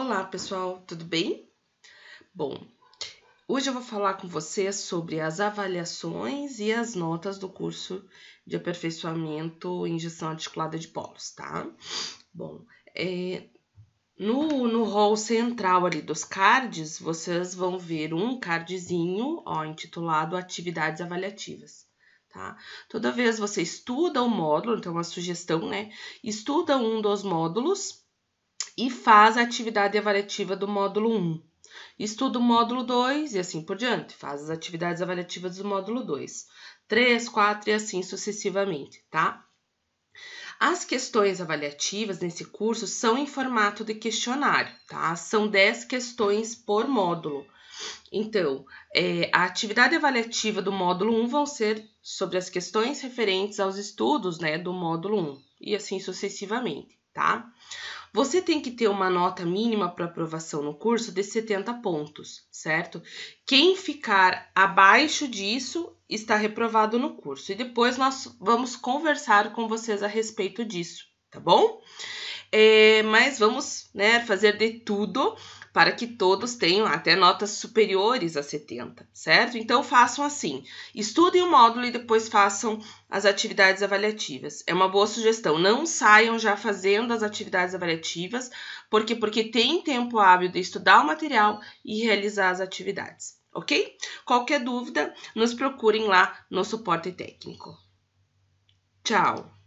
Olá, pessoal, tudo bem? Bom, hoje eu vou falar com vocês sobre as avaliações e as notas do curso de aperfeiçoamento em gestão articulada de polos, tá? Bom, é, no, no hall central ali dos cards, vocês vão ver um cardzinho, ó, intitulado Atividades Avaliativas. Tá? Toda vez você estuda o módulo, então uma sugestão, né? Estuda um dos módulos e faz a atividade avaliativa do módulo 1. Estuda o módulo 2 e assim por diante, faz as atividades avaliativas do módulo 2. 3, 4 e assim sucessivamente, tá? As questões avaliativas nesse curso são em formato de questionário, tá? São 10 questões por módulo. Então, é, a atividade avaliativa do módulo 1 vão ser sobre as questões referentes aos estudos né, do módulo 1, e assim sucessivamente tá? Você tem que ter uma nota mínima para aprovação no curso de 70 pontos, certo? Quem ficar abaixo disso está reprovado no curso. E depois nós vamos conversar com vocês a respeito disso, tá bom? É, mas vamos né, fazer de tudo para que todos tenham até notas superiores a 70, certo? Então façam assim: estudem o módulo e depois façam as atividades avaliativas. É uma boa sugestão. Não saiam já fazendo as atividades avaliativas, porque porque tem tempo hábil de estudar o material e realizar as atividades, ok? Qualquer dúvida, nos procurem lá no suporte técnico. Tchau.